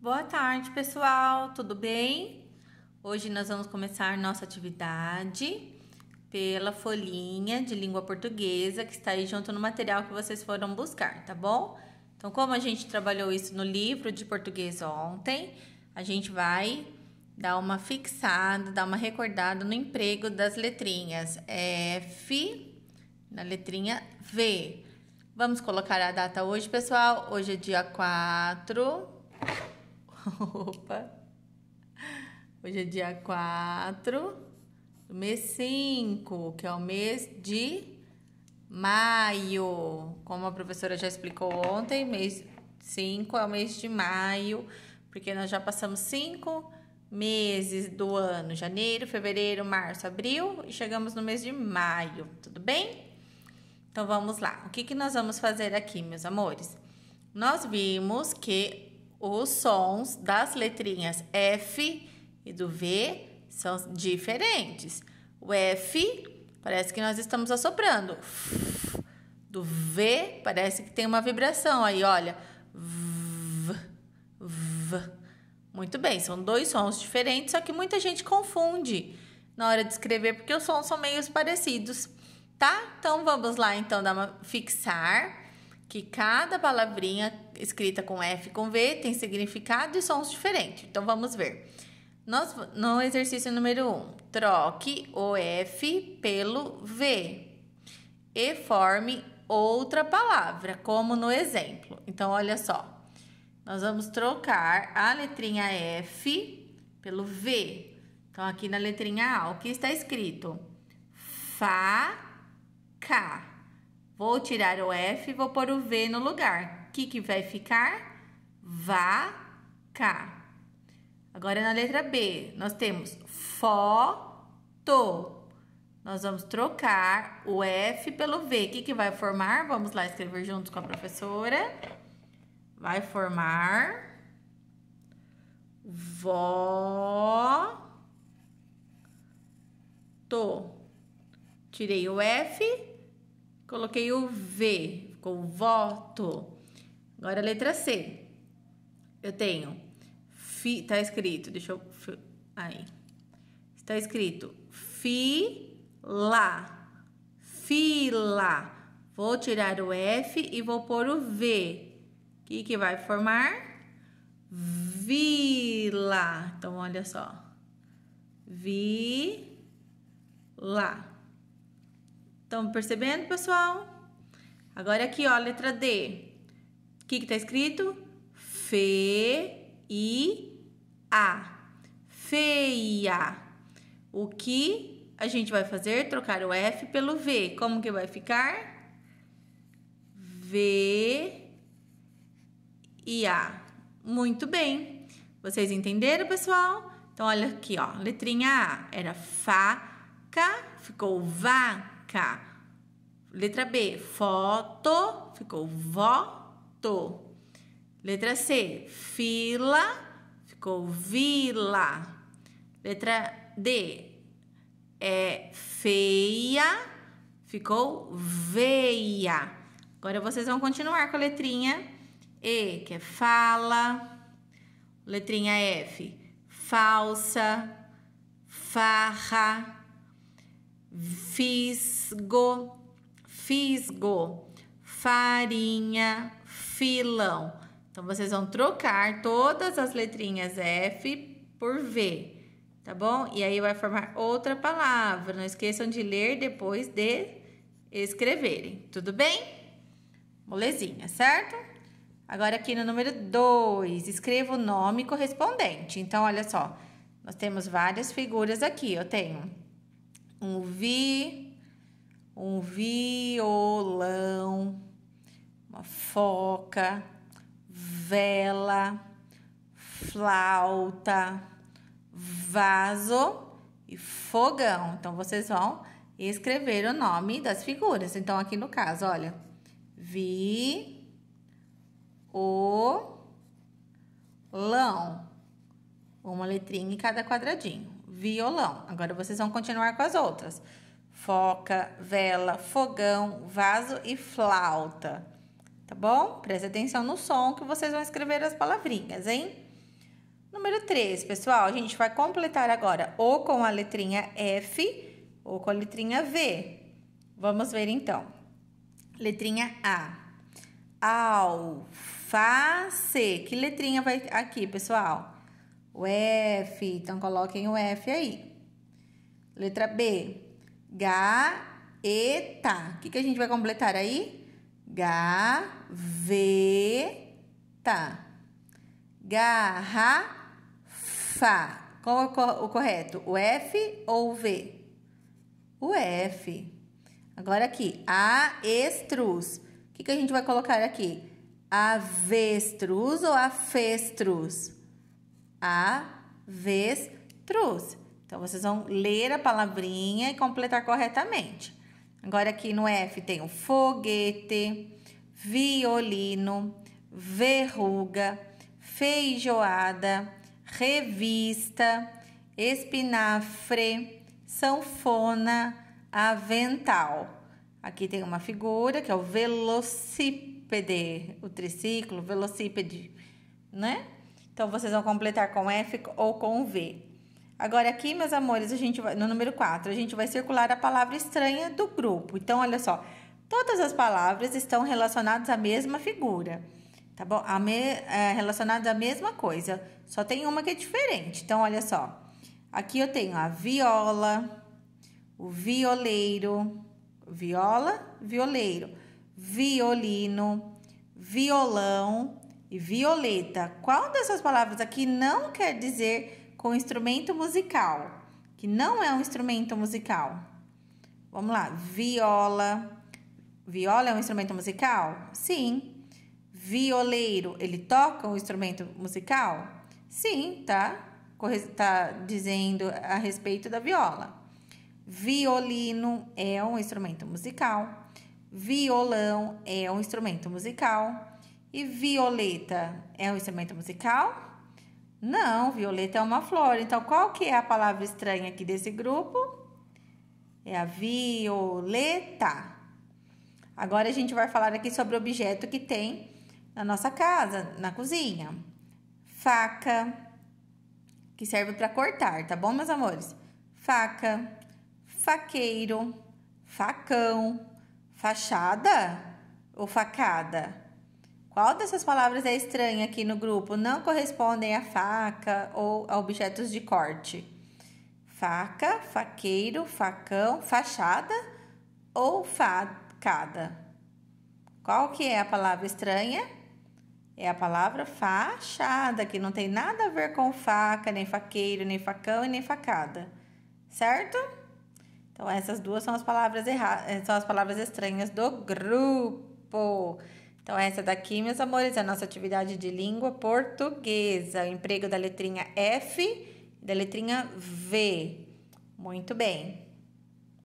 Boa tarde, pessoal. Tudo bem? Hoje nós vamos começar nossa atividade pela folhinha de língua portuguesa que está aí junto no material que vocês foram buscar, tá bom? Então, como a gente trabalhou isso no livro de português ontem, a gente vai dar uma fixada, dar uma recordada no emprego das letrinhas F na letrinha V. Vamos colocar a data hoje, pessoal. Hoje é dia 4 Opa! Hoje é dia 4 do mês 5, que é o mês de maio. Como a professora já explicou ontem, mês 5 é o mês de maio, porque nós já passamos 5 meses do ano: janeiro, fevereiro, março, abril e chegamos no mês de maio, tudo bem? Então vamos lá. O que, que nós vamos fazer aqui, meus amores? Nós vimos que os sons das letrinhas F e do V são diferentes. O F parece que nós estamos assoprando. Do V parece que tem uma vibração aí, olha. V, v. Muito bem, são dois sons diferentes, só que muita gente confunde na hora de escrever porque os sons são meio parecidos, tá? Então vamos lá então dar uma fixar que cada palavrinha escrita com F com V tem significado e sons diferentes. Então vamos ver. Nos no exercício número 1, um, troque o F pelo V e forme outra palavra, como no exemplo. Então, olha só. Nós vamos trocar a letrinha F pelo V. Então, aqui na letrinha A, o que está escrito? ca. Vou tirar o F e vou pôr o V no lugar. O que, que vai ficar? Vaca. Agora na letra B, nós temos foto. Nós vamos trocar o F pelo V. O que, que vai formar? Vamos lá escrever juntos com a professora. Vai formar vó to. Tirei o F, Coloquei o V, ficou voto. Agora a letra C. Eu tenho fi, tá escrito, deixa eu aí. Está escrito fila. Fila. Vou tirar o F e vou pôr o V. O que, que vai formar? Vila. Então, olha só. Vila. Estão percebendo, pessoal? Agora aqui, ó, letra D. O que que tá escrito? Fe e a. Feia. O que a gente vai fazer? Trocar o F pelo V. Como que vai ficar? V e A. Muito bem. Vocês entenderam, pessoal? Então, olha aqui, ó. Letrinha A era faca, ficou vá. K, Letra B, foto, ficou voto. Letra C, fila, ficou vila. Letra D, é feia, ficou veia. Agora vocês vão continuar com a letrinha E, que é fala. Letrinha F, falsa, farra fisgo, fisgo, farinha, filão. Então vocês vão trocar todas as letrinhas F por V, tá bom? E aí vai formar outra palavra. Não esqueçam de ler depois de escreverem, tudo bem? Molezinha, certo? Agora aqui no número 2, escreva o nome correspondente. Então, olha só, nós temos várias figuras aqui. Eu tenho um vi, um violão, uma foca, vela, flauta, vaso e fogão. Então vocês vão escrever o nome das figuras. Então aqui no caso, olha, vi o lão, uma letrinha em cada quadradinho violão. Agora vocês vão continuar com as outras: foca, vela, fogão, vaso e flauta. Tá bom? Presta atenção no som que vocês vão escrever as palavrinhas, hein? Número 3, pessoal, a gente vai completar agora ou com a letrinha F ou com a letrinha V. Vamos ver então. Letrinha A. Alface. Que letrinha vai aqui, pessoal? o F, então coloquem o F aí. Letra B, gaeta. O que, que a gente vai completar aí? Gaveta. Garrafa. Qual é o correto? O F ou o V? O F. Agora aqui, avestruz. O que, que a gente vai colocar aqui? Avestruz ou afestruz? Avestruz. Então, vocês vão ler a palavrinha e completar corretamente. Agora, aqui no F tem o foguete, violino, verruga, feijoada, revista, espinafre, sanfona, avental. Aqui tem uma figura que é o velocípede, o triciclo, velocípede, né? Então, vocês vão completar com F ou com V. Agora, aqui, meus amores, a gente vai, no número 4, a gente vai circular a palavra estranha do grupo. Então, olha só, todas as palavras estão relacionadas à mesma figura, tá bom? A me, é, relacionadas à mesma coisa, só tem uma que é diferente. Então, olha só, aqui eu tenho a viola, o violeiro, viola, violeiro, violino, violão, e violeta. Qual dessas palavras aqui não quer dizer com instrumento musical? Que não é um instrumento musical. Vamos lá, viola. Viola é um instrumento musical? Sim. Violeiro, ele toca um instrumento musical? Sim, tá? Tá dizendo a respeito da viola. Violino é um instrumento musical. Violão é um instrumento musical. E violeta é um instrumento musical? Não, violeta é uma flor. Então, qual que é a palavra estranha aqui desse grupo? É a violeta. Agora a gente vai falar aqui sobre o objeto que tem na nossa casa, na cozinha. Faca, que serve para cortar, tá bom, meus amores? Faca, faqueiro, facão, fachada ou facada? Qual dessas palavras é estranha aqui no grupo? Não correspondem a faca ou a objetos de corte? Faca, faqueiro, facão, fachada ou facada? Qual que é a palavra estranha? É a palavra fachada, que não tem nada a ver com faca, nem faqueiro, nem facão e nem facada. Certo? Então essas duas são as palavras erradas, são as palavras estranhas do grupo. Então, essa daqui, meus amores, é a nossa atividade de língua portuguesa. O emprego da letrinha F e da letrinha V. Muito bem.